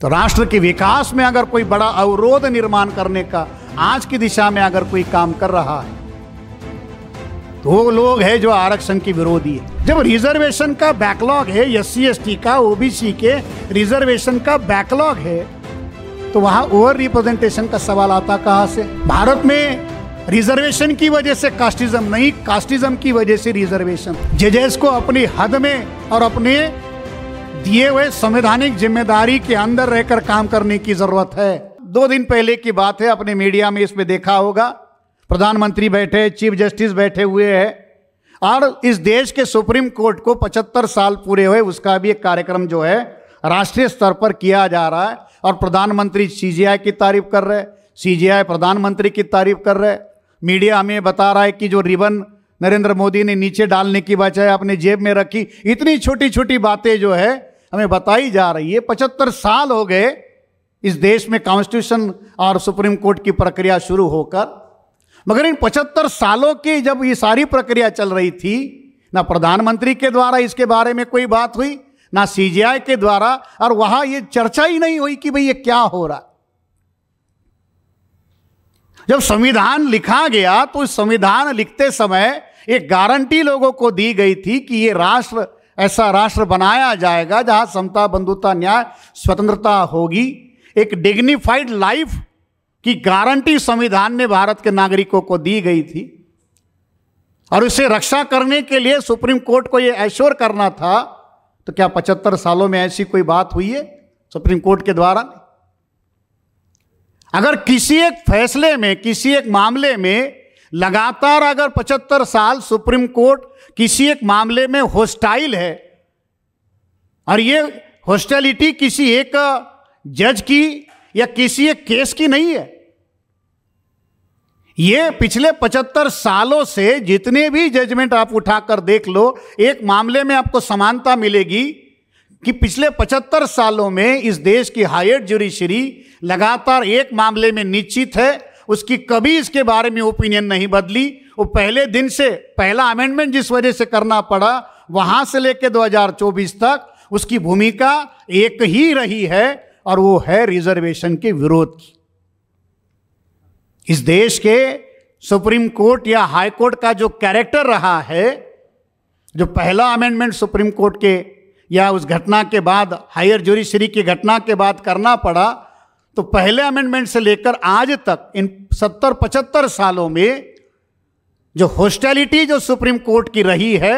तो राष्ट्र के विकास में अगर कोई बड़ा अवरोध निर्माण करने का आज की दिशा में अगर कोई काम कर रहा है तो वो लोग हैं जो आरक्षण के विरोधी है जब रिजर्वेशन का बैकलॉग है एस सी का ओबीसी के रिजर्वेशन का बैकलॉग है तो वहां ओवर रिप्रेजेंटेशन का सवाल आता कहा से भारत में रिजर्वेशन की वजह से कास्टिज्म नहीं कास्टिज्म की वजह से रिजर्वेशन जजेस को अपनी हद में और अपने दिए हुए संवैधानिक जिम्मेदारी के अंदर रहकर काम करने की जरूरत है दो दिन पहले की बात है अपने मीडिया में इसमें देखा होगा प्रधानमंत्री बैठे चीफ जस्टिस बैठे हुए हैं और इस देश के सुप्रीम कोर्ट को 75 साल पूरे हुए उसका भी एक कार्यक्रम जो है राष्ट्रीय स्तर पर किया जा रहा है और प्रधानमंत्री सी की तारीफ कर रहे सी प्रधानमंत्री की तारीफ कर रहे मीडिया हमें बता रहा है कि जो रिबन नरेंद्र मोदी ने नीचे डालने की बजाय अपने जेब में रखी इतनी छोटी छोटी बातें जो है हमें बताई जा रही है पचहत्तर साल हो गए इस देश में कॉन्स्टिट्यूशन और सुप्रीम कोर्ट की प्रक्रिया शुरू होकर मगर इन पचहत्तर सालों की जब ये सारी प्रक्रिया चल रही थी ना प्रधानमंत्री के द्वारा इसके बारे में कोई बात हुई ना सीजीआई के द्वारा और वहां ये चर्चा ही नहीं हुई कि भाई ये क्या हो रहा जब संविधान लिखा गया तो संविधान लिखते समय एक गारंटी लोगों को दी गई थी कि ये राष्ट्र ऐसा राष्ट्र बनाया जाएगा जहां समता बंधुता न्याय स्वतंत्रता होगी एक डिग्निफाइड लाइफ की गारंटी संविधान ने भारत के नागरिकों को दी गई थी और इसे रक्षा करने के लिए सुप्रीम कोर्ट को यह एश्योर करना था तो क्या पचहत्तर सालों में ऐसी कोई बात हुई है सुप्रीम कोर्ट के द्वारा अगर किसी एक फैसले में किसी एक मामले में लगातार अगर पचहत्तर साल सुप्रीम कोर्ट किसी एक मामले में होस्टाइल है और ये हॉस्टैलिटी किसी एक जज की या किसी एक केस की नहीं है ये पिछले 75 सालों से जितने भी जजमेंट आप उठाकर देख लो एक मामले में आपको समानता मिलेगी कि पिछले 75 सालों में इस देश की हायर जुडिशरी लगातार एक मामले में निश्चित है उसकी कभी इसके बारे में ओपिनियन नहीं बदली वो पहले दिन से पहला अमेंडमेंट जिस वजह से करना पड़ा वहां से लेकर 2024 तक उसकी भूमिका एक ही रही है और वो है रिजर्वेशन के विरोध की इस देश के सुप्रीम कोर्ट या हाई कोर्ट का जो कैरेक्टर रहा है जो पहला अमेंडमेंट सुप्रीम कोर्ट के या उस घटना के बाद हायर जुडिशरी की घटना के बाद करना पड़ा तो पहले अमेंडमेंट से लेकर आज तक इन सत्तर पचहत्तर सालों में जो हॉस्टैलिटी जो सुप्रीम कोर्ट की रही है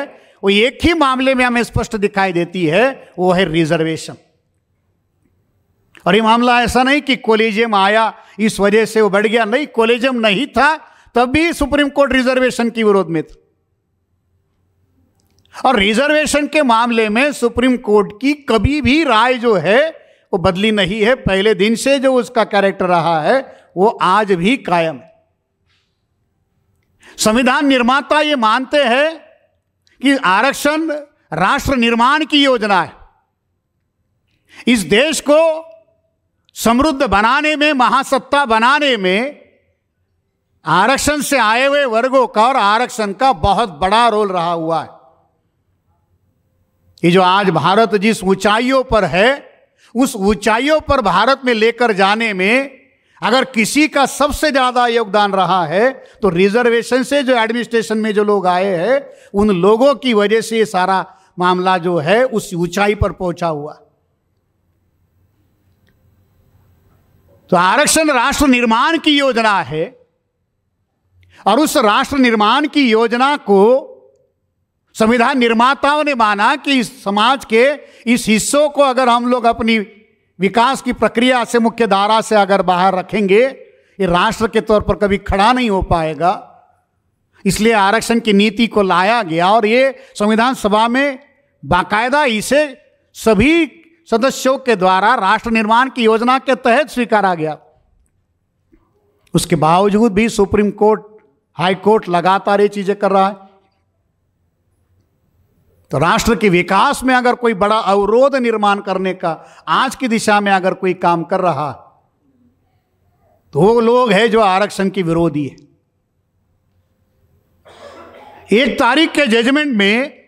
वो एक ही मामले में हमें स्पष्ट दिखाई देती है वो है रिजर्वेशन और ये मामला ऐसा नहीं कि कोलेजियम आया इस वजह से वो बढ़ गया नहीं कोलेजियम नहीं था तब भी सुप्रीम कोर्ट रिजर्वेशन के विरोध में था और रिजर्वेशन के मामले में सुप्रीम कोर्ट की कभी भी राय जो है वो बदली नहीं है पहले दिन से जो उसका कैरेक्टर रहा है वो आज भी कायम संविधान निर्माता ये मानते हैं कि आरक्षण राष्ट्र निर्माण की योजना है इस देश को समृद्ध बनाने में महासत्ता बनाने में आरक्षण से आए हुए वर्गों का और आरक्षण का बहुत बड़ा रोल रहा हुआ है ये जो आज भारत जिस ऊंचाइयों पर है उस ऊंचाइयों पर भारत में लेकर जाने में अगर किसी का सबसे ज़्यादा योगदान रहा है तो रिजर्वेशन से जो एडमिनिस्ट्रेशन में जो लोग आए हैं उन लोगों की वजह से ये सारा मामला जो है उस ऊंचाई पर पहुंचा हुआ तो आरक्षण राष्ट्र निर्माण की योजना है और उस राष्ट्र निर्माण की योजना को संविधान निर्माताओं ने माना कि इस समाज के इस हिस्सों को अगर हम लोग अपनी विकास की प्रक्रिया से मुख्य धारा से अगर बाहर रखेंगे ये राष्ट्र के तौर पर कभी खड़ा नहीं हो पाएगा इसलिए आरक्षण की नीति को लाया गया और ये संविधान सभा में बाकायदा इसे सभी सदस्यों के द्वारा राष्ट्र निर्माण की योजना के तहत स्वीकारा गया उसके बावजूद भी सुप्रीम कोर्ट हाई कोर्ट लगातार ये चीज़ें कर रहा है तो राष्ट्र के विकास में अगर कोई बड़ा अवरोध निर्माण करने का आज की दिशा में अगर कोई काम कर रहा तो वो लोग है जो आरक्षण की विरोधी है एक तारीख के जजमेंट में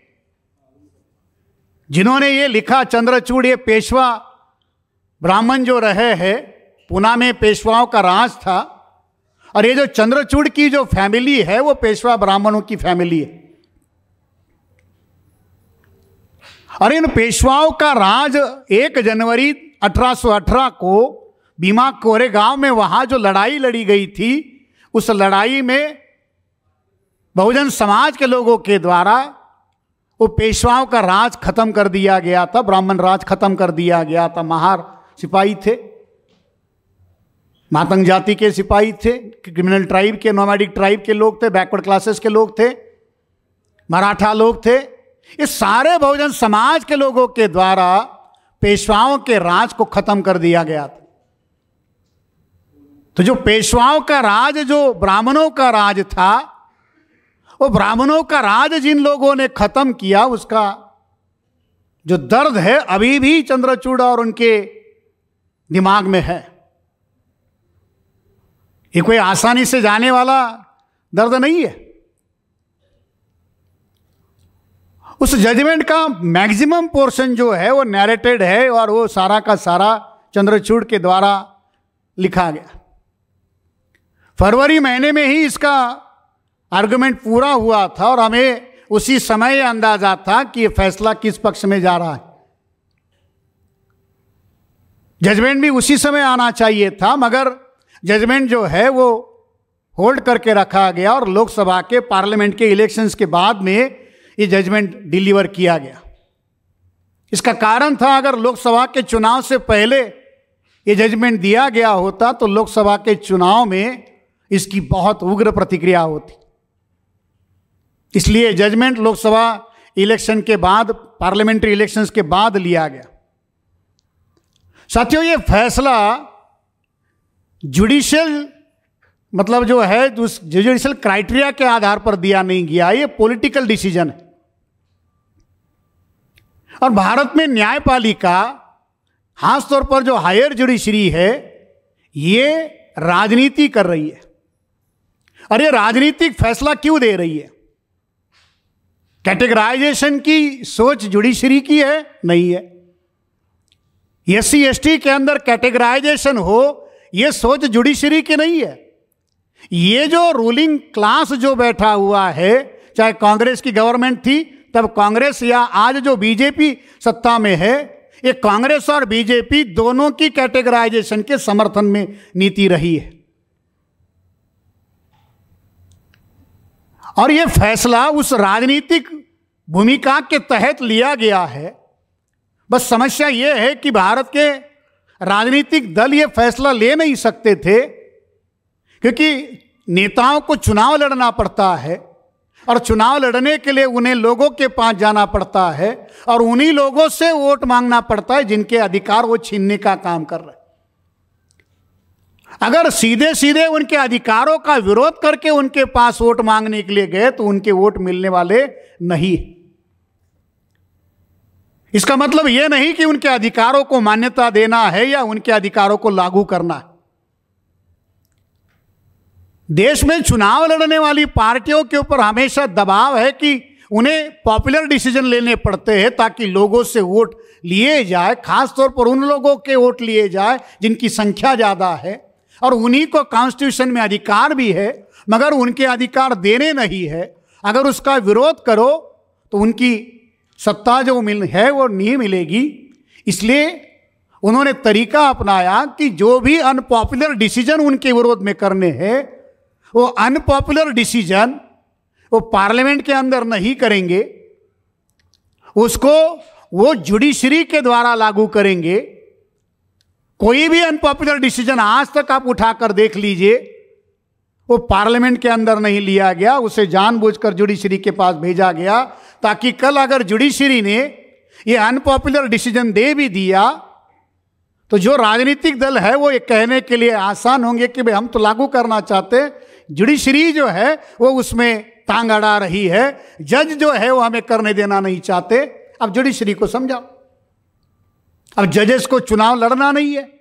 जिन्होंने ये लिखा चंद्रचूड़ ये पेशवा ब्राह्मण जो रहे हैं पुना में पेशवाओं का राज था और ये जो चंद्रचूड़ की जो फैमिली है वो पेशवा ब्राह्मणों की फैमिली है और इन पेशवाओं का राज एक जनवरी 1818 को बीमा कोरे गांव में वहां जो लड़ाई लड़ी गई थी उस लड़ाई में बहुजन समाज के लोगों के द्वारा वो पेशवाओं का राज खत्म कर दिया गया था ब्राह्मण राज खत्म कर दिया गया था महार सिपाही थे मातंग जाति के सिपाही थे क्रिमिनल ट्राइब के नोमैडिक ट्राइब के लोग थे बैकवर्ड क्लासेस के लोग थे मराठा लोग थे ये सारे बहुजन समाज के लोगों के द्वारा पेशवाओं के राज को खत्म कर दिया गया था तो जो पेशवाओं का राज जो ब्राह्मणों का राज था वो ब्राह्मणों का राज जिन लोगों ने खत्म किया उसका जो दर्द है अभी भी चंद्रचूड़ और उनके दिमाग में है ये कोई आसानी से जाने वाला दर्द नहीं है उस जजमेंट का मैक्सिमम पोर्शन जो है वो नैरेटेड है और वो सारा का सारा चंद्रचूड़ के द्वारा लिखा गया फरवरी महीने में ही इसका आर्गुमेंट पूरा हुआ था और हमें उसी समय अंदाजा था कि ये फैसला किस पक्ष में जा रहा है जजमेंट भी उसी समय आना चाहिए था मगर जजमेंट जो है वो होल्ड करके रखा गया और लोकसभा के पार्लियामेंट के इलेक्शंस के बाद में ये जजमेंट डिलीवर किया गया इसका कारण था अगर लोकसभा के चुनाव से पहले ये जजमेंट दिया गया होता तो लोकसभा के चुनाव में इसकी बहुत उग्र प्रतिक्रिया होती इसलिए जजमेंट लोकसभा इलेक्शन के बाद पार्लियामेंट्री इलेक्शंस के बाद लिया गया साथियों ये फैसला जुडिशियल मतलब जो है उस जुडिशियल क्राइटेरिया के आधार पर दिया नहीं गया ये पॉलिटिकल डिसीजन है और भारत में न्यायपालिका खासतौर पर जो हायर जुडिशरी है ये राजनीति कर रही है और ये राजनीतिक फैसला क्यों दे रही है कैटेगराइजेशन की सोच जुडिशरी की है नहीं है एस सी के अंदर कैटेगराइजेशन हो ये सोच जुडिशरी की नहीं है ये जो रूलिंग क्लास जो बैठा हुआ है चाहे कांग्रेस की गवर्नमेंट थी तब कांग्रेस या आज जो बीजेपी सत्ता में है ये कांग्रेस और बीजेपी दोनों की कैटेगराइजेशन के समर्थन में नीति रही है और यह फैसला उस राजनीतिक भूमिका के तहत लिया गया है बस समस्या यह है कि भारत के राजनीतिक दल ये फैसला ले नहीं सकते थे क्योंकि नेताओं को चुनाव लड़ना पड़ता है और चुनाव लड़ने के लिए उन्हें लोगों के पास जाना पड़ता है और उन्हीं लोगों से वोट मांगना पड़ता है जिनके अधिकार वो छीनने का काम कर रहे अगर सीधे सीधे उनके अधिकारों का विरोध करके उनके पास वोट मांगने के लिए गए तो उनके वोट मिलने वाले नहीं इसका मतलब यह नहीं कि उनके अधिकारों को मान्यता देना है या उनके अधिकारों को लागू करना है देश में चुनाव लड़ने वाली पार्टियों के ऊपर हमेशा दबाव है कि उन्हें पॉपुलर डिसीजन लेने पड़ते हैं ताकि लोगों से वोट लिए जाए खासतौर पर उन लोगों के वोट लिए जाए जिनकी संख्या ज़्यादा है और उन्हीं को कॉन्स्टिट्यूशन में अधिकार भी है मगर उनके अधिकार देने नहीं है अगर उसका विरोध करो तो उनकी सत्ता जो मिल है वो नहीं मिलेगी इसलिए उन्होंने तरीका अपनाया कि जो भी अनपॉपुलर डिसीजन उनके विरोध में करने हैं वो अनपॉपुलर डिसीजन वो पार्लियामेंट के अंदर नहीं करेंगे उसको वो जुडिशरी के द्वारा लागू करेंगे कोई भी अनपॉपुलर डिसीजन आज तक आप उठाकर देख लीजिए वो पार्लियामेंट के अंदर नहीं लिया गया उसे जानबूझकर जुडिशरी के पास भेजा गया ताकि कल अगर जुडिशरी ने ये अनपॉपुलर डिसीजन दे भी दिया तो जो राजनीतिक दल है वो ये कहने के लिए आसान होंगे कि भाई हम तो लागू करना चाहते हैं जुडिशरी जो है वो उसमें तांग अड़ा रही है जज जो है वो हमें करने देना नहीं चाहते अब जुडिशरी को समझाओ अब जजेस को चुनाव लड़ना नहीं है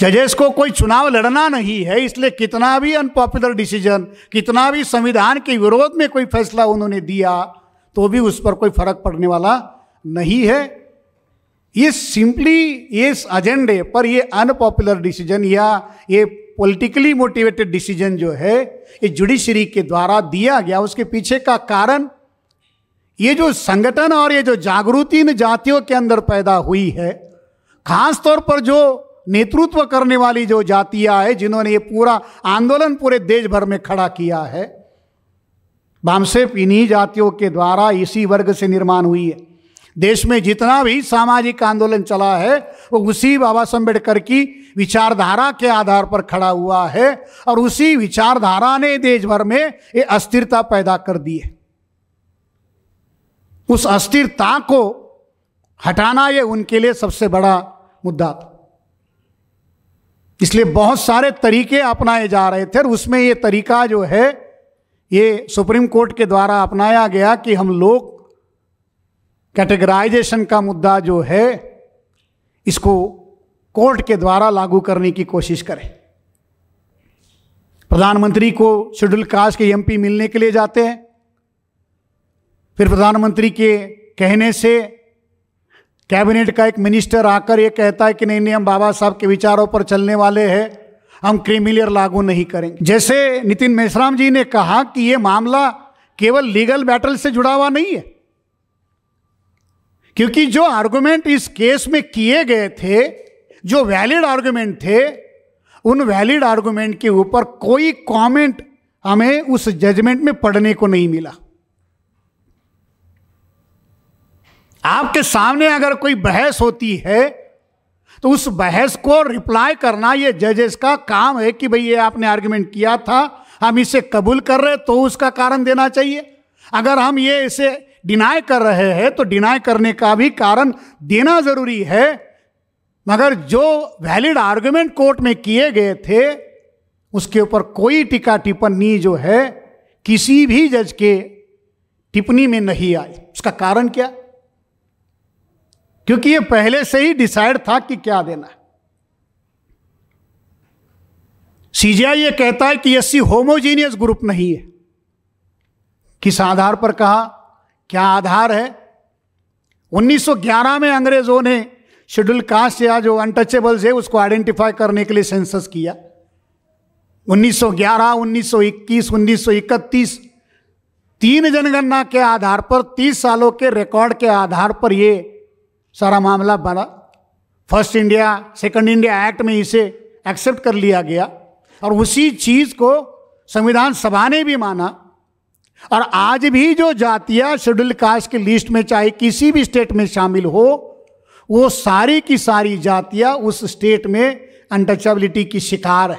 जजेस को कोई चुनाव लड़ना नहीं है इसलिए कितना भी अनपॉपुलर डिसीजन कितना भी संविधान के विरोध में कोई फैसला उन्होंने दिया तो भी उस पर कोई फर्क पड़ने वाला नहीं है ये सिंपली इस एजेंडे पर ये अनपॉपुलर डिसीजन या ये पॉलिटिकली मोटिवेटेड डिसीजन जो है ये जुडिशरी के द्वारा दिया गया उसके पीछे का कारण ये जो संगठन और ये जो जागृति इन जातियों के अंदर पैदा हुई है खास तौर पर जो नेतृत्व करने वाली जो जातियां है जिन्होंने ये पूरा आंदोलन पूरे देश भर में खड़ा किया है बामसेप इन्हीं जातियों के द्वारा इसी वर्ग से निर्माण हुई है देश में जितना भी सामाजिक आंदोलन चला है वो उसी बाबा अम्बेडकर की विचारधारा के आधार पर खड़ा हुआ है और उसी विचारधारा ने देश भर में ये अस्थिरता पैदा कर दी है उस अस्थिरता को हटाना ये उनके लिए सबसे बड़ा मुद्दा था इसलिए बहुत सारे तरीके अपनाए जा रहे थे और उसमें ये तरीका जो है ये सुप्रीम कोर्ट के द्वारा अपनाया गया कि हम लोग कैटेगराइजेशन का मुद्दा जो है इसको कोर्ट के द्वारा लागू करने की कोशिश करें प्रधानमंत्री को शेड्यूल कास्ट के एमपी मिलने के लिए जाते हैं फिर प्रधानमंत्री के कहने से कैबिनेट का एक मिनिस्टर आकर ये कहता है कि नहीं नहीं हम बाबा साहब के विचारों पर चलने वाले हैं हम क्रिमिलियर लागू नहीं करेंगे जैसे नितिन मेश्राम जी ने कहा कि ये मामला केवल लीगल बैटल से जुड़ा हुआ नहीं है क्योंकि जो आर्गुमेंट इस केस में किए गए थे जो वैलिड आर्गुमेंट थे उन वैलिड आर्गुमेंट के ऊपर कोई कमेंट हमें उस जजमेंट में पढ़ने को नहीं मिला आपके सामने अगर कोई बहस होती है तो उस बहस को रिप्लाई करना ये जजेस का काम है कि भाई ये आपने आर्गुमेंट किया था हम इसे कबूल कर रहे तो उसका कारण देना चाहिए अगर हम ये इसे डिनाय कर रहे हैं तो डिनाय करने का भी कारण देना जरूरी है मगर जो वैलिड आर्गुमेंट कोर्ट में किए गए थे उसके ऊपर कोई टीका टिप्पणी जो है किसी भी जज के टिप्पणी में नहीं आई उसका कारण क्या क्योंकि ये पहले से ही डिसाइड था कि क्या देना सीजीआई ये कहता है कि एससी होमोजीनियस ग्रुप नहीं है किस आधार पर कहा क्या आधार है 1911 में अंग्रेजों ने शेड्यूल कास्ट या जो अनटचेबल्स है उसको आइडेंटिफाई करने के लिए सेंसस किया 1911, 1921, 1931 तीन जनगणना के आधार पर 30 सालों के रिकॉर्ड के आधार पर ये सारा मामला बना first India second India act में इसे एक्सेप्ट कर लिया गया और उसी चीज़ को संविधान सभा ने भी माना और आज भी जो जातियां शेड्यूल कास्ट की लिस्ट में चाहे किसी भी स्टेट में शामिल हो वो सारी की सारी जातियां उस स्टेट में अनटचेबिलिटी की शिकार है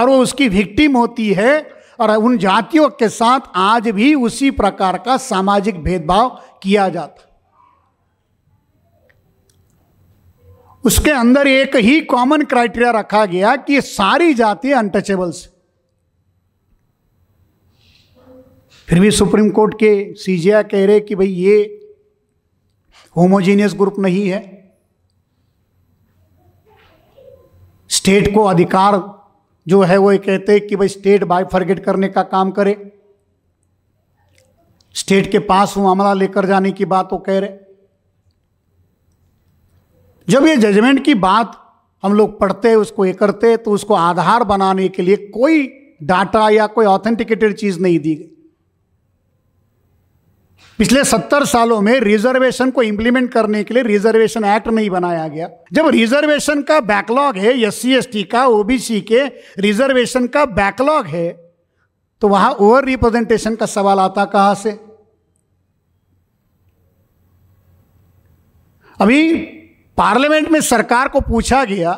और वो उसकी विक्टिम होती है और उन जातियों के साथ आज भी उसी प्रकार का सामाजिक भेदभाव किया जाता उसके अंदर एक ही कॉमन क्राइटेरिया रखा गया कि सारी जातियां अनटचेबल्स हैं फिर भी सुप्रीम कोर्ट के सीजिया कह रहे कि भाई ये होमोजीनियस ग्रुप नहीं है स्टेट को अधिकार जो है वो ये कहते हैं कि भाई स्टेट बाय फॉरगेट करने का काम करे स्टेट के पास वो मामला लेकर जाने की बात वो कह रहे जब ये जजमेंट की बात हम लोग पढ़ते उसको ये करते तो उसको आधार बनाने के लिए कोई डाटा या कोई ऑथेंटिकेटेड चीज़ नहीं दी गई पिछले सत्तर सालों में रिजर्वेशन को इंप्लीमेंट करने के लिए रिजर्वेशन एक्ट नहीं बनाया गया जब रिजर्वेशन का बैकलॉग है एस सी का ओबीसी के रिजर्वेशन का बैकलॉग है तो वहां ओवर रिप्रेजेंटेशन का सवाल आता कहां से अभी पार्लियामेंट में सरकार को पूछा गया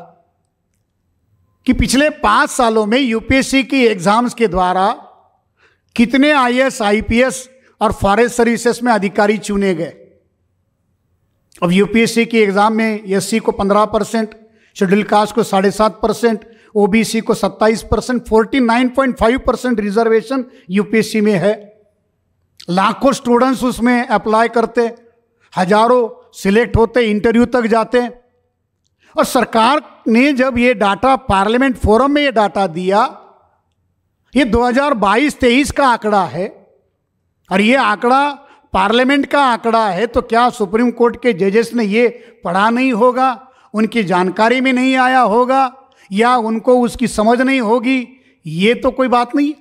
कि पिछले पांच सालों में यूपीएससी की एग्ज़ाम्स के द्वारा कितने आईएएस आईपीएस और फॉरेस्ट सर्विसेज में अधिकारी चुने गए अब यूपीएससी की एग्ज़ाम में एससी को 15 परसेंट शेड्यूल कास्ट को साढ़े सात परसेंट ओ को 27 percent forty nine point five percent reservation UPSC में है लाखों स्टूडेंट्स उसमें अप्लाई करते हजारों सिलेक्ट होते इंटरव्यू तक जाते और सरकार ने जब ये डाटा पार्लियामेंट फोरम में ये डाटा दिया ये 2022-23 का आंकड़ा है और ये आंकड़ा पार्लियामेंट का आंकड़ा है तो क्या सुप्रीम कोर्ट के जजेस ने ये पढ़ा नहीं होगा उनकी जानकारी में नहीं आया होगा या उनको उसकी समझ नहीं होगी ये तो कोई बात नहीं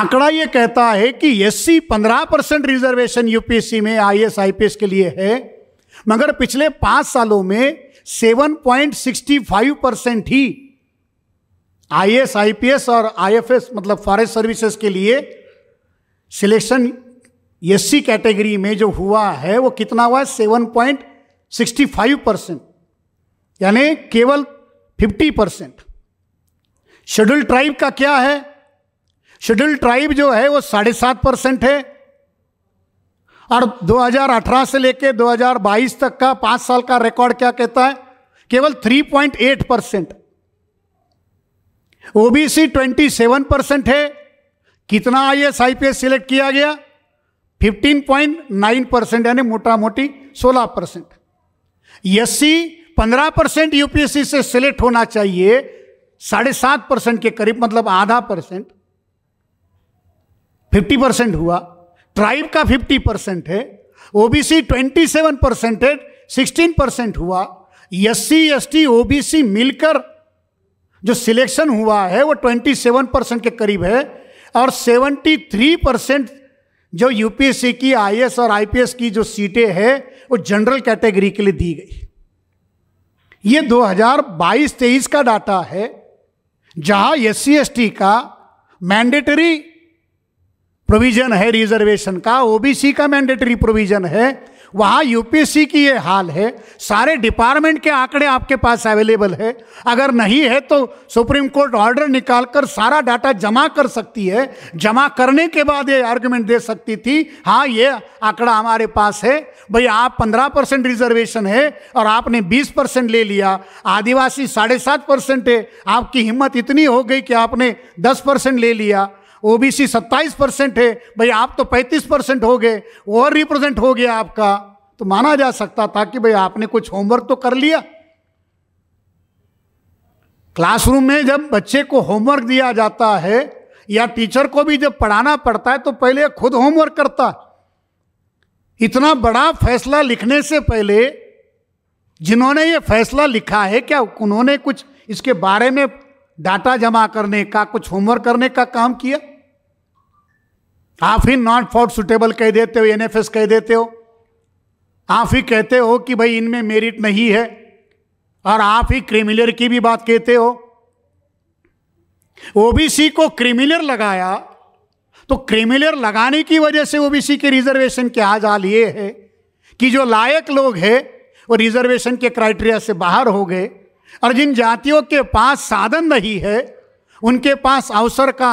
आंकड़ा ये कहता है कि एस सी पंद्रह परसेंट रिजर्वेशन यूपीएससी में आईएएस आईपीएस के लिए है मगर पिछले पांच सालों में 7.65 परसेंट ही आईएएस आईपीएस और आईएफएस मतलब फॉरेस्ट सर्विसेज के लिए सिलेक्शन एससी कैटेगरी में जो हुआ है वो कितना हुआ है seven point sixty five percent यानी केवल फिफ्टी परसेंट शेड्यूल ट्राइब का क्या है शेड्यूल ट्राइब जो है वो साढ़े सात परसेंट है और 2018 से लेके 2022 तक का पांच साल का रिकॉर्ड क्या कहता है केवल 3.8 परसेंट ओबीसी 27 परसेंट है कितना I S I P S select किया गया 15.9 परसेंट यानी मोटा मोटी 16 परसेंट एस सी पंद्रह परसेंट यूपीएससी से सिलेक्ट होना चाहिए साढ़े सात परसेंट के करीब मतलब आधा परसेंट फिफ्टी परसेंट हुआ ट्राइब का फिफ्टी परसेंट है ओबीसी ट्वेंटी सेवन परसेंट है सिक्सटीन परसेंट हुआ S C S T OBC मिलकर जो सिलेक्शन हुआ है वो 27 परसेंट के करीब है और 73 परसेंट जो यूपीएससी की आई और आईपीएस की जो सीटें हैं वो जनरल कैटेगरी के लिए दी गई ये 2022-23 का डाटा है जहां एस सी का मैंडेटरी प्रोविजन है रिजर्वेशन का ओबीसी का मैंडेटरी प्रोविजन है वहाँ यूपीएससी की ये हाल है सारे डिपार्टमेंट के आंकड़े आपके पास अवेलेबल है अगर नहीं है तो सुप्रीम कोर्ट ऑर्डर निकालकर सारा डाटा जमा कर सकती है जमा करने के बाद ये आर्ग्यूमेंट दे सकती थी हाँ ये आंकड़ा हमारे पास है भाई आप पंद्रह परसेंट रिजर्वेशन है और आपने बीस परसेंट ले लिया आदिवासी साढ़े सात परसेंट है आपकी हिम्मत इतनी हो गई कि आपने दस परसेंट ले लिया ओबीसी 27 परसेंट है भाई आप तो 35 परसेंट हो गए ओवर रिप्रेजेंट हो गया आपका तो माना जा सकता था कि भाई आपने कुछ होमवर्क तो कर लिया क्लासरूम में जब बच्चे को होमवर्क दिया जाता है या टीचर को भी जब पढ़ाना पड़ता है तो पहले खुद होमवर्क करता इतना बड़ा फैसला लिखने से पहले जिन्होंने ये फैसला लिखा है क्या उन्होंने कुछ इसके बारे में डाटा जमा करने का कुछ होमवर्क करने का काम किया आप ही नॉट फॉर सुटेबल कह देते हो एनएफएस कह देते हो आप ही कहते हो कि भाई इनमें मेरिट नहीं है और आप ही क्रिमिनल की भी बात कहते हो ओबीसी को क्रिमिनल लगाया तो क्रिमिनल लगाने की वजह से ओबीसी के रिजर्वेशन के आज हाल ये है कि जो लायक लोग हैं वो रिजर्वेशन के क्राइटेरिया से बाहर हो गए और जिन जातियों के पास साधन नहीं है उनके पास अवसर का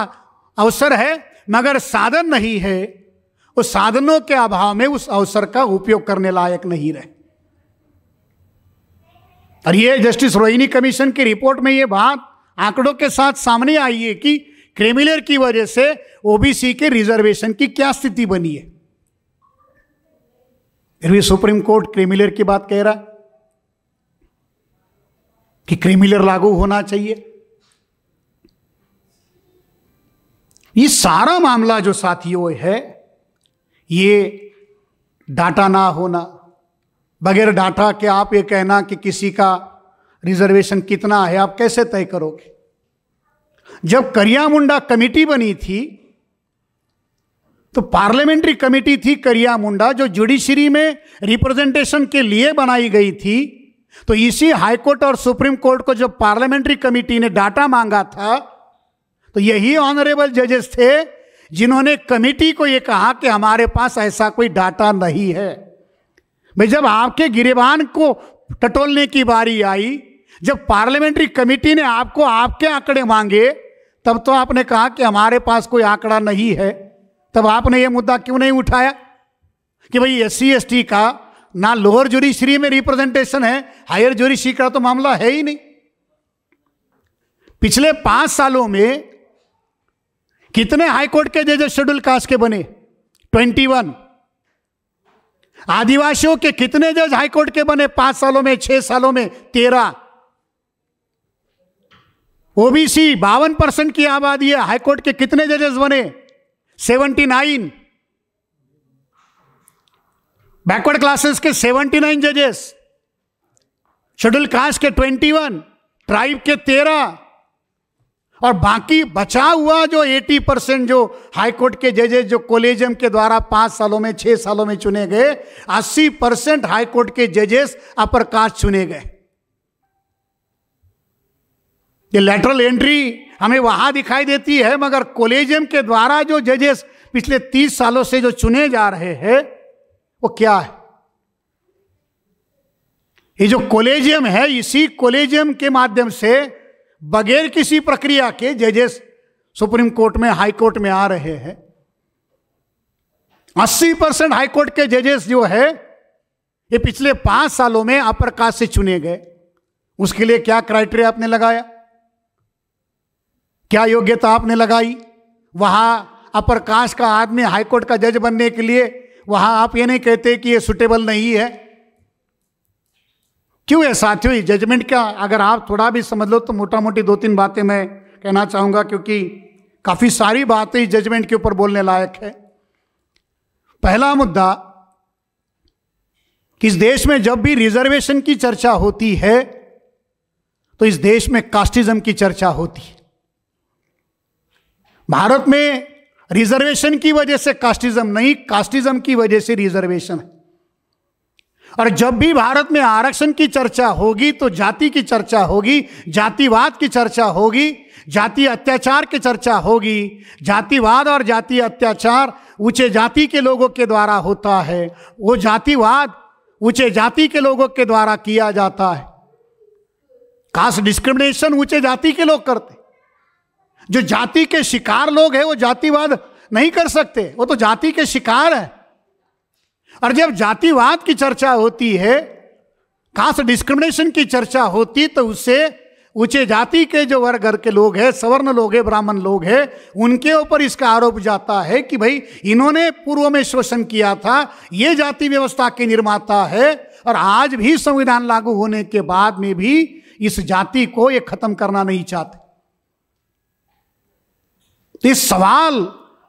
अवसर है मगर साधन नहीं है उस साधनों के अभाव में उस अवसर का उपयोग करने लायक नहीं रहे और ये जस्टिस रोहिणी कमीशन की रिपोर्ट में ये बात आंकड़ों के साथ सामने आई है कि क्रिमिलर की वजह से ओबीसी के रिजर्वेशन की क्या स्थिति बनी है फिर भी सुप्रीम कोर्ट क्रिमिलर की बात कह रहा है कि क्रिमिलर लागू होना चाहिए ये सारा मामला जो साथियों है ये डाटा ना होना बगैर डाटा के आप ये कहना कि किसी का रिजर्वेशन कितना है आप कैसे तय करोगे जब करिया मुंडा कमेटी बनी थी तो पार्लियामेंट्री कमेटी थी करिया मुंडा जो जुडिशरी में रिप्रेजेंटेशन के लिए बनाई गई थी तो इसी हाईकोर्ट और सुप्रीम कोर्ट को जब पार्लियामेंट्री कमेटी ने डाटा मांगा था तो यही ऑनरेबल जजेस थे जिन्होंने कमेटी को यह कहा कि हमारे पास ऐसा कोई डाटा नहीं है भाई जब आपके गिरेबान को टटोलने की बारी आई जब पार्लियामेंट्री कमेटी ने आपको आपके आंकड़े मांगे तब तो आपने कहा कि हमारे पास कोई आंकड़ा नहीं है तब आपने ये मुद्दा क्यों नहीं उठाया कि भाई एस सी का ना लोअर जुडिशरी में रिप्रेजेंटेशन है हायर जुडिशरी का तो मामला है ही नहीं पिछले पांच सालों में कितने हाईकोर्ट के जजेस शेड्यूल कास्ट के बने 21 आदिवासियों के कितने जज हाईकोर्ट के बने पांच सालों में छह सालों में तेरह ओबीसी बावन परसेंट की आबादी है हाईकोर्ट के कितने जजेस बने सेवेंटी नाइन बैकवर्ड क्लासेस के सेवेंटी नाइन जजेस शेड्यूल कास्ट के ट्वेंटी वन ट्राइब के तेरह और बाकी बचा हुआ जो 80 परसेंट जो हाईकोर्ट के जजेज जो कोलेजियम के द्वारा पाँच सालों में छः सालों में चुने गए 80 परसेंट हाईकोर्ट के जजेस अपर कास्ट चुने गए ये लेटरल एंट्री हमें वहाँ दिखाई देती है मगर कोलेजियम के द्वारा जो जजेस पिछले तीस सालों से जो चुने जा रहे हैं वो क्या है ये जो कोलेजियम है इसी कोलेजियम के माध्यम से बगैर किसी प्रक्रिया के जजेस सुप्रीम कोर्ट में हाई कोर्ट में आ रहे हैं 80 परसेंट हाईकोर्ट के जजेस जो है ये पिछले पांच सालों में अपर कास्ट से चुने गए उसके लिए क्या क्राइटेरिया आपने लगाया क्या योग्यता आपने लगाई वहां अपर कास्ट का आदमी हाईकोर्ट का जज बनने के लिए वहां आप ये नहीं कहते कि ये सुटेबल नहीं है क्यों है साथियों जजमेंट का अगर आप थोड़ा भी समझ लो तो मोटा मोटी दो तीन बातें मैं कहना चाहूंगा क्योंकि काफ़ी सारी बातें इस जजमेंट के ऊपर बोलने लायक है पहला मुद्दा कि इस देश में जब भी रिजर्वेशन की चर्चा होती है तो इस देश में कास्टिज्म की चर्चा होती है भारत में रिजर्वेशन की वजह से कास्टिज्म नहीं कास्टिज्म की वजह से रिजर्वेशन है और जब भी भारत में आरक्षण की चर्चा होगी तो जाति की चर्चा होगी जातिवाद की चर्चा होगी जाति अत्याचार की चर्चा होगी जातिवाद और जाति अत्याचार ऊंचे जाति के लोगों के द्वारा होता है वो जातिवाद ऊंचे जाति के लोगों के द्वारा किया जाता है कास्ट डिस्क्रिमिनेशन ऊंचे जाति के लोग करते जो जाति के शिकार लोग हैं वो जातिवाद नहीं कर सकते वो तो जाति के शिकार है और जब जातिवाद की चर्चा होती है कास्ट डिस्क्रिमिनेशन की चर्चा होती तो उससे ऊंचे जाति के जो वर्ग के लोग हैं सवर्ण लोग हैं ब्राह्मण लोग हैं उनके ऊपर इसका आरोप जाता है कि भाई इन्होंने पूर्व में शोषण किया था ये जाति व्यवस्था के निर्माता है और आज भी संविधान लागू होने के बाद में भी इस जाति को ये खत्म करना नहीं चाहते तो इस सवाल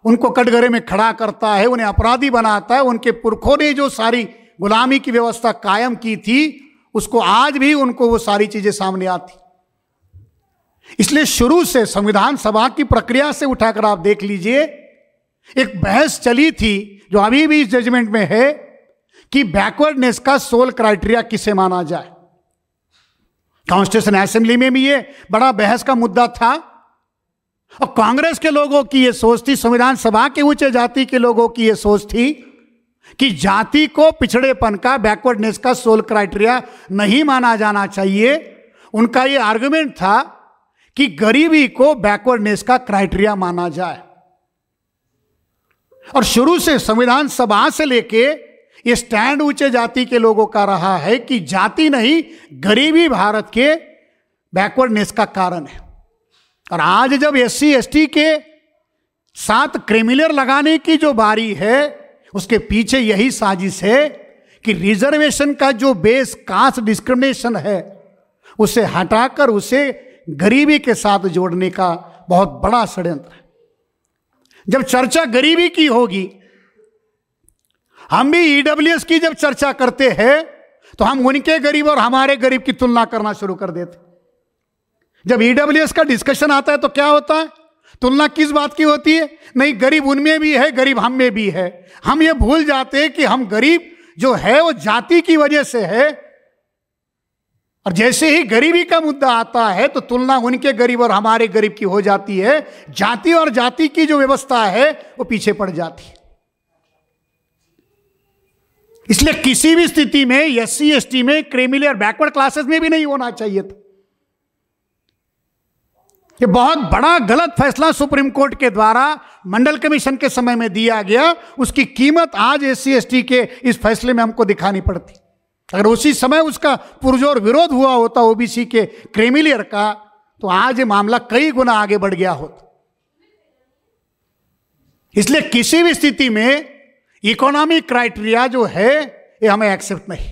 उनको कटघरे में खड़ा करता है उन्हें अपराधी बनाता है उनके पुरखों ने जो सारी गुलामी की व्यवस्था कायम की थी उसको आज भी उनको वो सारी चीज़ें सामने आती इसलिए शुरू से संविधान सभा की प्रक्रिया से उठाकर आप देख लीजिए एक बहस चली थी जो अभी भी इस जजमेंट में है कि बैकवर्डनेस का सोल क्राइटेरिया किसे माना जाए कॉन्स्टिट्यूशन असेंबली में भी ये बड़ा बहस का मुद्दा था और कांग्रेस के लोगों की यह सोच थी संविधान सभा के ऊंचे जाति के लोगों की यह सोच थी कि जाति को पिछड़ेपन का बैकवर्डनेस का सोल क्राइटेरिया नहीं माना जाना चाहिए उनका ये आर्गुमेंट था कि गरीबी को बैकवर्डनेस का क्राइटेरिया माना जाए और शुरू से संविधान सभा से लेके ये स्टैंड ऊंचे जाति के लोगों का रहा है कि जाति नहीं गरीबी भारत के बैकवर्डनेस का कारण है और आज जब एस सी के साथ क्रिमिनल लगाने की जो बारी है उसके पीछे यही साजिश है कि रिजर्वेशन का जो बेस कास्ट डिस्क्रिमिनेशन है उसे हटाकर उसे गरीबी के साथ जोड़ने का बहुत बड़ा षड्यंत्र है जब चर्चा गरीबी की होगी हम भी ईडब्ल्यूएस e की जब चर्चा करते हैं तो हम उनके गरीब और हमारे गरीब की तुलना करना शुरू कर देते जब ईडब्ल्यू e का डिस्कशन आता है तो क्या होता है तुलना किस बात की होती है नहीं गरीब उनमें भी है गरीब हम में भी है हम ये भूल जाते हैं कि हम गरीब जो है वो जाति की वजह से है और जैसे ही गरीबी का मुद्दा आता है तो तुलना उनके गरीब और हमारे गरीब की हो जाती है जाति और जाति की जो व्यवस्था है वो पीछे पड़ जाती है इसलिए किसी भी स्थिति में एस सी एस टी में क्रेमिलियर बैकवर्ड क्लासेस में भी नहीं होना चाहिए था ये बहुत बड़ा गलत फैसला सुप्रीम कोर्ट के द्वारा मंडल कमीशन के समय में दिया गया उसकी कीमत आज एस सी के इस फैसले में हमको दिखानी पड़ती अगर उसी समय उसका पुरजोर विरोध हुआ होता ओबीसी के क्रेमिलियर का तो आज ये मामला कई गुना आगे बढ़ गया होता इसलिए किसी भी स्थिति में इकोनॉमिक क्राइटेरिया जो है ये हमें एक्सेप्ट नहीं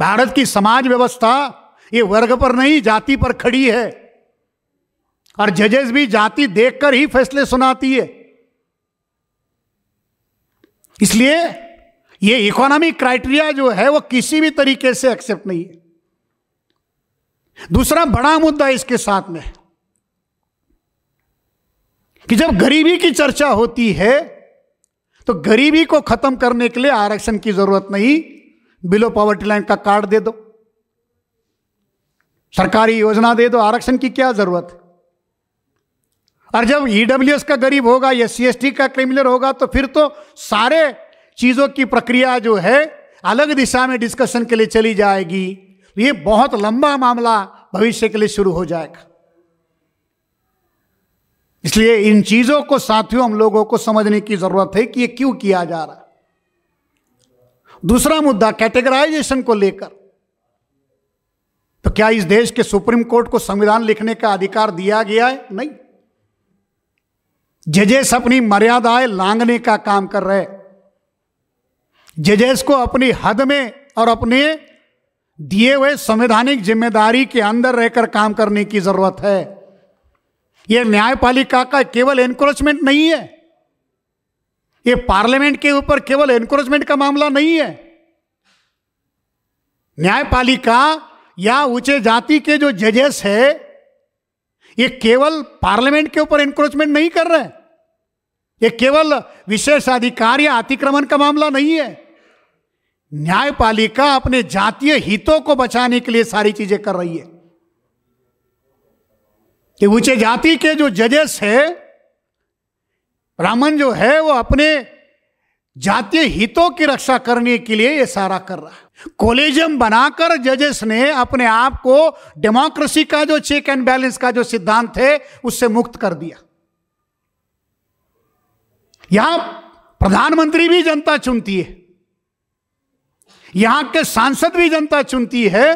भारत की समाज व्यवस्था ये वर्ग पर नहीं जाति पर खड़ी है और जजेस भी जाति देखकर ही फैसले सुनाती है इसलिए ये इकोनॉमिक क्राइटेरिया जो है वो किसी भी तरीके से एक्सेप्ट नहीं है दूसरा बड़ा मुद्दा इसके साथ में है कि जब गरीबी की चर्चा होती है तो गरीबी को खत्म करने के लिए आरक्षण की जरूरत नहीं बिलो पॉवर्टी लाइन का कार्ड दे दो सरकारी योजना दे दो आरक्षण की क्या जरूरत है और जब ईडब्ल्यूएस e का गरीब होगा या सीएसटी का क्रिमिनल होगा तो फिर तो सारे चीज़ों की प्रक्रिया जो है अलग दिशा में डिस्कशन के लिए चली जाएगी तो ये बहुत लंबा मामला भविष्य के लिए शुरू हो जाएगा इसलिए इन चीज़ों को साथियों हम लोगों को समझने की ज़रूरत है कि ये क्यों किया जा रहा दूसरा मुद्दा कैटेगराइजेशन को लेकर तो क्या इस देश के सुप्रीम कोर्ट को संविधान लिखने का अधिकार दिया गया है नहीं जजेस अपनी मर्यादाएं लांगने का काम कर रहे जजेस को अपनी हद में और अपने दिए हुए संवैधानिक जिम्मेदारी के अंदर रहकर काम करने की जरूरत है यह न्यायपालिका का केवल एनक्रोचमेंट नहीं है ये पार्लियामेंट के ऊपर केवल एनक्रोचमेंट का मामला नहीं है न्यायपालिका या ऊंचे जाति के जो जजेस है ये केवल पार्लियामेंट के ऊपर एनक्रोचमेंट नहीं कर रहे ये केवल विशेषाधिकार या अतिक्रमण का मामला नहीं है न्यायपालिका अपने जातीय हितों को बचाने के लिए सारी चीजें कर रही है कि ऊंचे जाति के जो जजेस है ब्राह्मण जो है वो अपने जातीय हितों की रक्षा करने के लिए ये सारा कर रहा है कोलेजियम बनाकर जजेस ने अपने आप को डेमोक्रेसी का जो चेक एंड बैलेंस का जो सिद्धांत है उससे मुक्त कर दिया यहां प्रधानमंत्री भी जनता चुनती है यहां के सांसद भी जनता चुनती है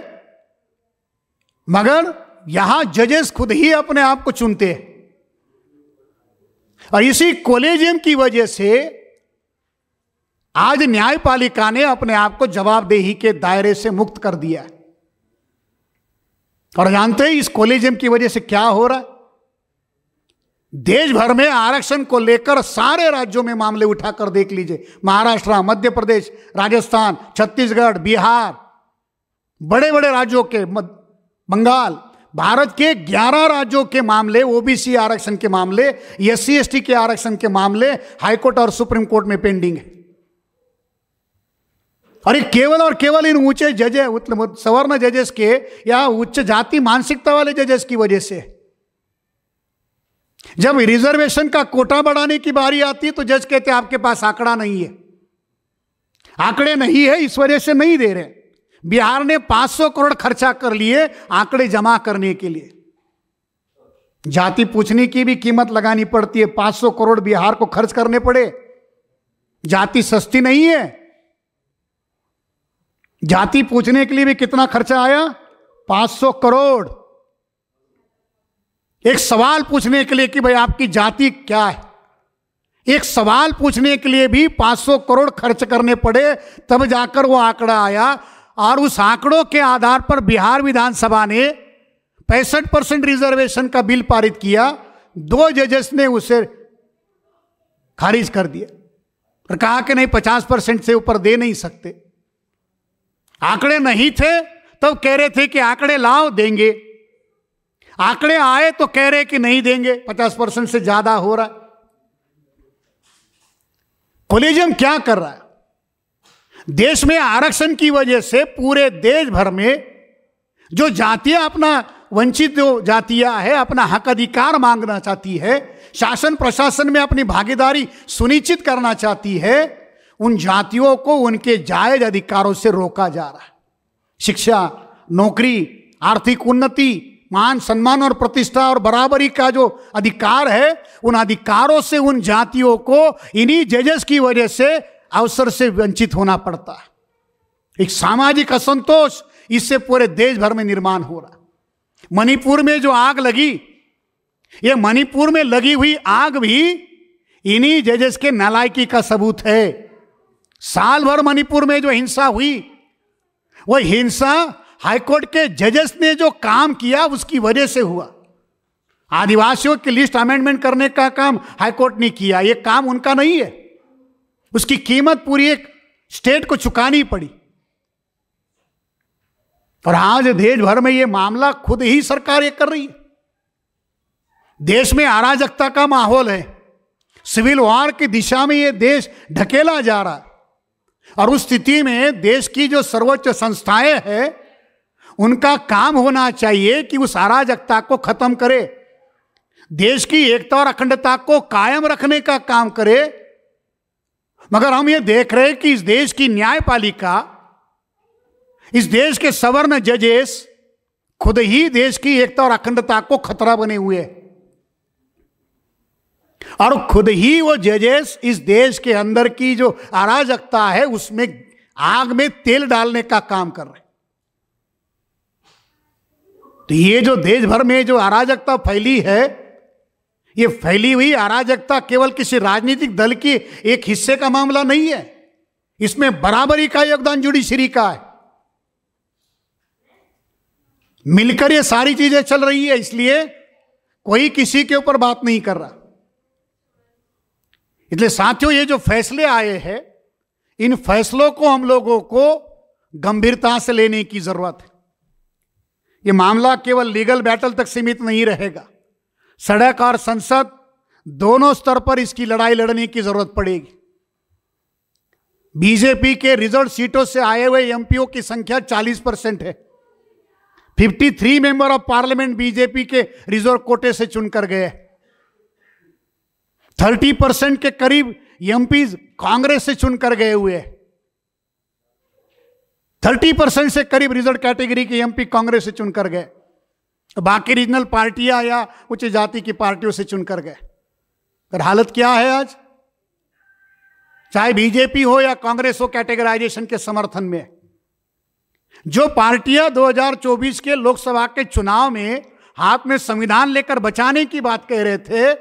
मगर यहां जजेस खुद ही अपने आप को चुनते हैं और इसी कोलेजियम की वजह से आज न्यायपालिका ने अपने आप को जवाबदेही के दायरे से मुक्त कर दिया और जानते हैं इस कोलेजियम की वजह से क्या हो रहा है देश भर में आरक्षण को लेकर सारे राज्यों में मामले उठाकर देख लीजिए महाराष्ट्र मध्य प्रदेश राजस्थान छत्तीसगढ़ बिहार बड़े बड़े राज्यों के बंगाल भारत के 11 राज्यों के मामले ओबीसी आरक्षण के मामले एस सी के आरक्षण के मामले हाईकोर्ट और सुप्रीम कोर्ट में पेंडिंग है और ये केवल और केवल इन ऊंचे जजे सवर्ण जजेस के या उच्च जाति मानसिकता वाले जजेस की वजह से है जब रिजर्वेशन का कोटा बढ़ाने की बारी आती है तो जज कहते आपके पास आंकड़ा नहीं है आंकड़े नहीं है इस वजह से नहीं दे रहे बिहार ने 500 करोड़ खर्चा कर लिए आंकड़े जमा करने के लिए जाति पूछने की भी कीमत लगानी पड़ती है 500 करोड़ बिहार को खर्च करने पड़े जाति सस्ती नहीं है जाति पूछने के लिए भी कितना खर्चा आया 500 करोड़ एक सवाल पूछने के लिए कि भाई आपकी जाति क्या है एक सवाल पूछने के लिए भी 500 करोड़ खर्च करने पड़े तब जाकर वो आंकड़ा आया और उस आंकड़ों के आधार पर बिहार विधानसभा ने पैंसठ परसेंट रिजर्वेशन का बिल पारित किया दो जजेस ने उसे खारिज कर दिया और कहा कि नहीं पचास परसेंट से ऊपर दे नहीं सकते आंकड़े नहीं थे तब तो कह रहे थे कि आंकड़े लाओ देंगे आंकड़े आए तो कह रहे कि नहीं देंगे पचास परसेंट से ज्यादा हो रहा है कोलिजियम क्या कर रहा है देश में आरक्षण की वजह से पूरे देश भर में जो जातियां अपना वंचित जो जातियां है अपना हक अधिकार मांगना चाहती है शासन प्रशासन में अपनी भागीदारी सुनिश्चित करना चाहती है उन जातियों को उनके जायज अधिकारों से रोका जा रहा है शिक्षा नौकरी आर्थिक उन्नति मान सम्मान और प्रतिष्ठा और बराबरी का जो अधिकार है उन अधिकारों से उन जातियों को इन्हीं जजेस की वजह से अवसर से वंचित होना पड़ता है एक सामाजिक असंतोष इससे पूरे देश भर में निर्माण हो रहा मणिपुर में जो आग लगी ये मणिपुर में लगी हुई आग भी इन्हीं जजेस के नालायकी का सबूत है साल भर मणिपुर में जो हिंसा हुई वह हिंसा हाईकोर्ट के जजेस ने जो काम किया उसकी वजह से हुआ आदिवासियों की लिस्ट अमेंडमेंट करने का काम हाईकोर्ट ने किया ये काम उनका नहीं है उसकी कीमत पूरी एक स्टेट को चुकानी पड़ी और आज देश भर में ये मामला खुद ही सरकार ये कर रही है देश में अराजकता का माहौल है सिविल वॉर की दिशा में ये देश ढकेला जा रहा है और उस स्थिति में देश की जो सर्वोच्च संस्थाएं हैं उनका काम होना चाहिए कि उस अराजकता को खत्म करे देश की एकता और अखंडता को कायम रखने का काम करे मगर हम ये देख रहे हैं कि इस देश की न्यायपालिका इस देश के सवर्ण जजेस खुद ही देश की एकता और अखंडता को खतरा बने हुए और खुद ही वो जजेस इस देश के अंदर की जो अराजकता है उसमें आग में तेल डालने का काम कर रहे हैं तो ये जो देश भर में जो अराजकता फैली है ये फैली हुई अराजकता केवल किसी राजनीतिक दल की एक हिस्से का मामला नहीं है इसमें बराबरी का योगदान जुडिशरी का है मिलकर ये सारी चीजें चल रही है इसलिए कोई किसी के ऊपर बात नहीं कर रहा इसलिए साथियों ये जो फैसले आए हैं इन फैसलों को हम लोगों को गंभीरता से लेने की जरूरत है ये मामला केवल लीगल बैटल तक सीमित नहीं रहेगा सड़क और संसद दोनों स्तर पर इसकी लड़ाई लड़ने की जरूरत पड़ेगी बीजेपी के रिजर्व सीटों से आए हुए एमपीओ की संख्या 40 परसेंट है 53 मेंबर ऑफ पार्लियामेंट बीजेपी के रिजर्व कोटे से चुनकर गए 30 परसेंट के करीब एमपी कांग्रेस से चुनकर गए हुए हैं थर्टी परसेंट से करीब रिजर्व कैटेगरी के एमपी कांग्रेस से चुनकर गए बाकी रीजनल पार्टियां या उच्च जाति की पार्टियों से चुनकर गए पर हालत क्या है आज चाहे बीजेपी हो या कांग्रेस हो कैटेगराइजेशन के समर्थन में जो पार्टियां 2024 के लोकसभा के चुनाव में हाथ में संविधान लेकर बचाने की बात कह रहे थे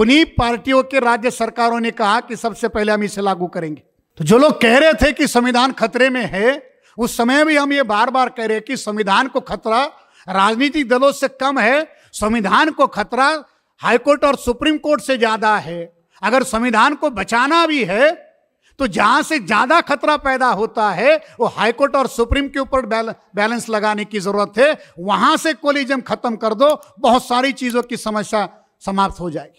उन्हीं पार्टियों के राज्य सरकारों ने कहा कि सबसे पहले हम इसे लागू करेंगे तो जो लोग कह रहे थे कि संविधान खतरे में है उस समय भी हम ये बार बार कह रहे हैं कि संविधान को खतरा राजनीतिक दलों से कम है संविधान को खतरा हाईकोर्ट और सुप्रीम कोर्ट से ज्यादा है अगर संविधान को बचाना भी है तो जहां से ज्यादा खतरा पैदा होता है वो हाईकोर्ट और सुप्रीम के ऊपर बैल, बैलेंस लगाने की जरूरत है वहां से कोलिजम खत्म कर दो बहुत सारी चीजों की समस्या समाप्त हो जाएगी